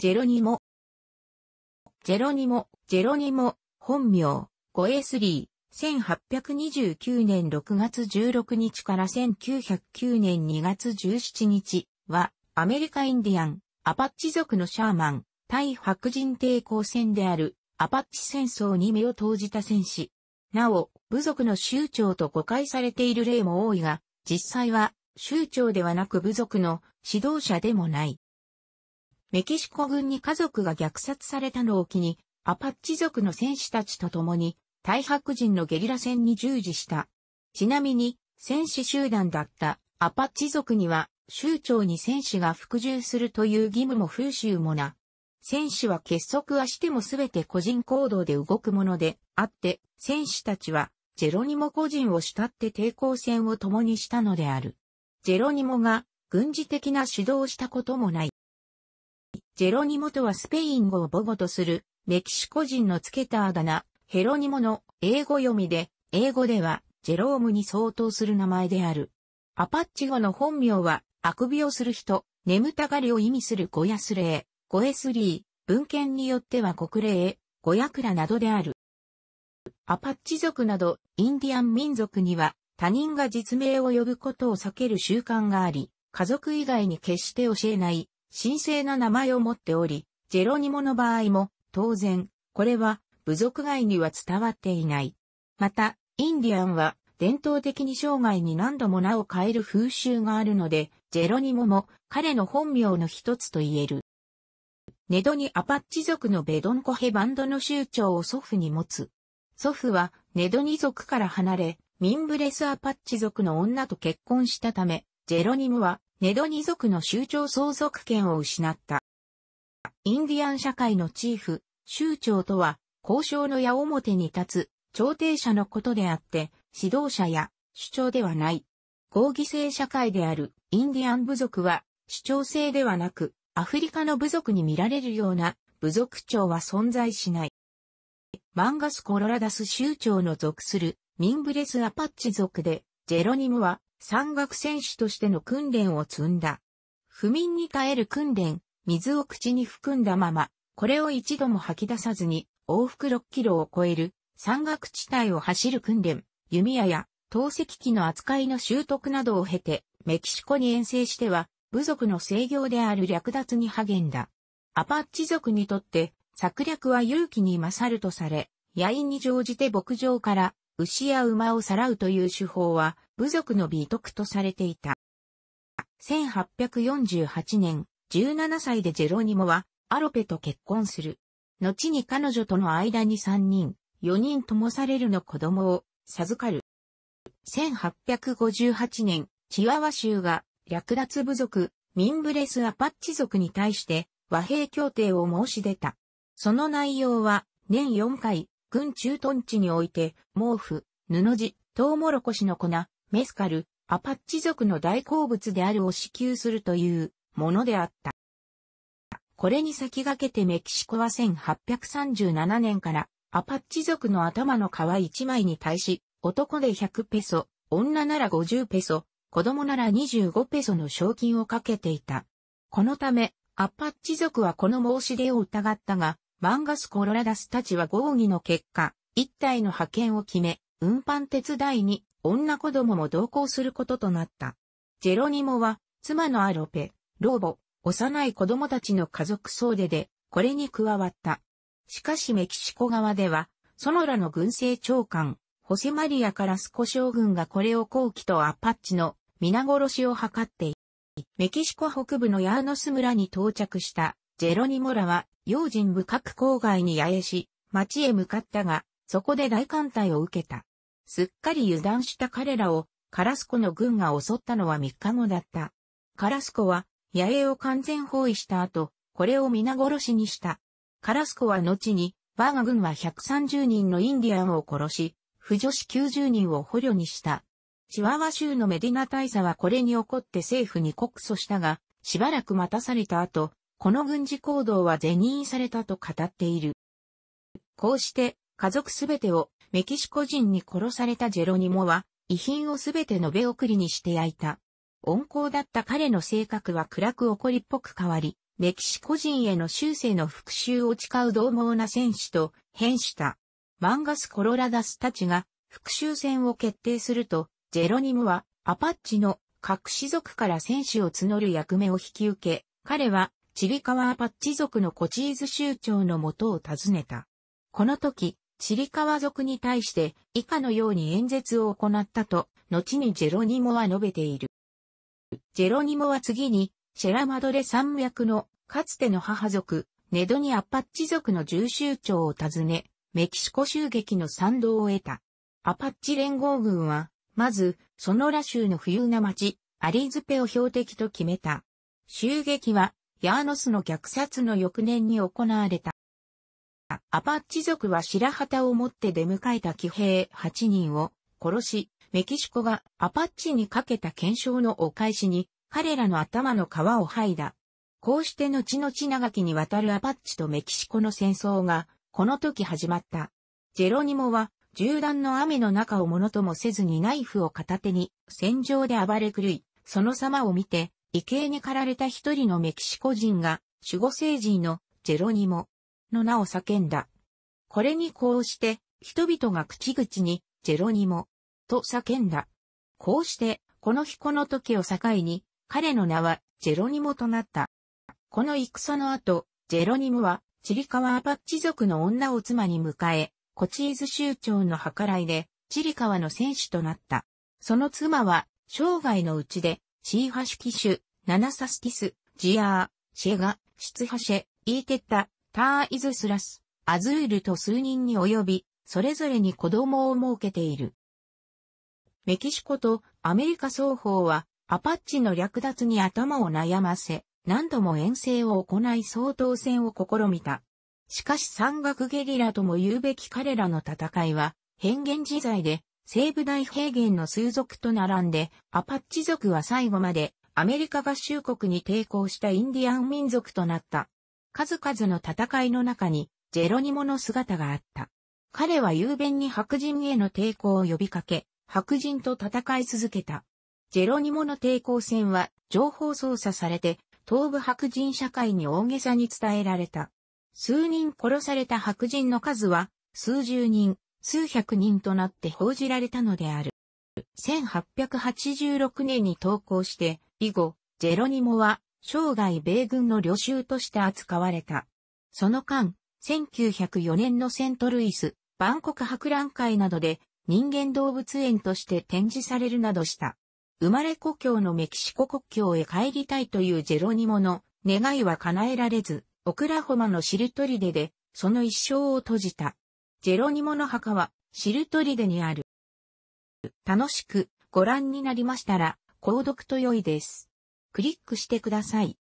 ジェロニモ。ジェロニモ、ジェロニモ、本名、ゴエスリー、1829年6月16日から1909年2月17日は、アメリカインディアン、アパッチ族のシャーマン、対白人抵抗戦である、アパッチ戦争に目を投じた戦士。なお、部族の州長と誤解されている例も多いが、実際は、州長ではなく部族の指導者でもない。メキシコ軍に家族が虐殺されたのを機に、アパッチ族の戦士たちと共に、大白人のゲリラ戦に従事した。ちなみに、戦士集団だったアパッチ族には、州長に戦士が服従するという義務も風習もな。戦士は結束はしてもすべて個人行動で動くものであって、戦士たちは、ジェロニモ個人を慕って抵抗戦を共にしたのである。ジェロニモが軍事的な指導をしたこともない。ジェロニモとはスペイン語を母語とするメキシコ人の付けたあだ名、ヘロニモの英語読みで、英語ではジェロームに相当する名前である。アパッチ語の本名は、あくびをする人、眠たがりを意味するゴヤスレー、ゴエスリー、文献によっては国霊、ゴヤクラなどである。アパッチ族などインディアン民族には他人が実名を呼ぶことを避ける習慣があり、家族以外に決して教えない神聖な名前を持っており、ジェロニモの場合も、当然、これは部族外には伝わっていない。また、インディアンは伝統的に生涯に何度も名を変える風習があるので、ジェロニモも彼の本名の一つと言える。ネドニアパッチ族のベドンコヘバンドの州長を祖父に持つ。祖父はネドニ族から離れ、ミンブレスアパッチ族の女と結婚したため、ジェロニモはネドニ族の州長相続権を失った。インディアン社会のチーフ、州長とは、交渉の矢面に立つ、調停者のことであって、指導者や、主張ではない。合議制社会である、インディアン部族は、主張制ではなく、アフリカの部族に見られるような、部族長は存在しない。マンガス・コロラダス州長の属する、ミンブレス・アパッチ族で、ジェロニムは、山岳選手としての訓練を積んだ。不眠に耐える訓練、水を口に含んだまま、これを一度も吐き出さずに、往復6キロを超える山岳地帯を走る訓練、弓矢や投石機の扱いの習得などを経て、メキシコに遠征しては、部族の制御である略奪に励んだ。アパッチ族にとって、策略は勇気に勝るとされ、野因に乗じて牧場から牛や馬をさらうという手法は、部族の美徳とされていた。1848年、17歳でジェロニモは、アロペと結婚する。後に彼女との間に3人、4人ともされるの子供を授かる。1858年、チワワ州が略奪部族、ミンブレスアパッチ族に対して和平協定を申し出た。その内容は年4回軍ト屯地において、毛布、布地、トウモロコシの粉、メスカル、アパッチ族の大好物であるを支給するというものであった。これに先駆けてメキシコは1837年からアパッチ族の頭の皮1枚に対し、男で100ペソ、女なら50ペソ、子供なら25ペソの賞金をかけていた。このため、アパッチ族はこの申し出を疑ったが、マンガスコロラダスたちは合議の結果、一体の派遣を決め、運搬手伝いに女子供も同行することとなった。ジェロニモは、妻のアロペ、ローボ、幼い子供たちの家族総出で、これに加わった。しかしメキシコ側では、ソノラの軍政長官、ホセマリアからスコ将軍がこれを後期とアパッチの皆殺しを図っていメキシコ北部のヤーノス村に到着したジェロニモラは用心深く郊外に野営し、町へ向かったが、そこで大艦隊を受けた。すっかり油断した彼らをカラスコの軍が襲ったのは3日後だった。カラスコは野営を完全包囲した後、これを皆殺しにした。カラスコは後に、バーガ軍は130人のインディアンを殺し、婦女子90人を捕虜にした。チワワ州のメディナ大佐はこれに怒って政府に告訴したが、しばらく待たされた後、この軍事行動は是認されたと語っている。こうして、家族すべてをメキシコ人に殺されたジェロニモは、遺品をすべて延べ送りにして焼いた。温厚だった彼の性格は暗く怒りっぽく変わり、メキシコ人への終生の復讐を誓う獰猛な戦士と変した。マンガス・コロラダスたちが復讐戦を決定すると、ジェロニムはアパッチの各種族から戦士を募る役目を引き受け、彼はチリカワアパッチ族のコチーズ州長のもとを訪ねた。この時、チリカワ族に対して以下のように演説を行ったと、後にジェロニモは述べている。ジェロニモは次に、シェラマドレ山脈のかつての母族、ネドニアパッチ族の重州長を訪ね、メキシコ襲撃の賛同を得た。アパッチ連合軍は、まず、ソノラ州の富裕な町、アリーズペを標的と決めた。襲撃は、ヤーノスの虐殺の翌年に行われた。アパッチ族は白旗を持って出迎えた騎兵8人を殺し、メキシコがアパッチにかけた検証のお返しに彼らの頭の皮を剥いだ。こうして後々長きにわたるアパッチとメキシコの戦争がこの時始まった。ジェロニモは銃弾の雨の中をものともせずにナイフを片手に戦場で暴れ狂い、その様を見て異形に駆られた一人のメキシコ人が、守護聖人のジェロニモの名を叫んだ。これにこうして、人々が口々に、ジェロニモと叫んだ。こうして、この日この時を境に、彼の名はジェロニモとなった。この戦の後、ジェロニモは、チリカワアパッチ族の女を妻に迎え、コチーズ州長の計らいで、チリカワの戦士となった。その妻は、生涯のうちで、シーハシュキシュ、ナナサスティス、ジアー、シェガ、シツハシェ、イーテッタ、ターイズスラス、アズールと数人に及び、それぞれに子供を設けている。メキシコとアメリカ双方は、アパッチの略奪に頭を悩ませ、何度も遠征を行い総統戦を試みた。しかし山岳ゲリラとも言うべき彼らの戦いは、変幻自在で、西部大平原の数族と並んで、アパッチ族は最後までアメリカ合衆国に抵抗したインディアン民族となった。数々の戦いの中にジェロニモの姿があった。彼は雄弁に白人への抵抗を呼びかけ、白人と戦い続けた。ジェロニモの抵抗戦は情報操作されて、東部白人社会に大げさに伝えられた。数人殺された白人の数は数十人、数百人となって報じられたのである。1886年に投稿して、以後、ジェロニモは生涯米軍の領衆として扱われた。その間、1904年のセントルイス、バンコク博覧会などで人間動物園として展示されるなどした。生まれ故郷のメキシコ国境へ帰りたいというジェロニモの願いは叶えられず、オクラホマのシルトリデでその一生を閉じた。ジェロニモの墓は、シルトリデにある。楽しくご覧になりましたら、購読と良いです。クリックしてください。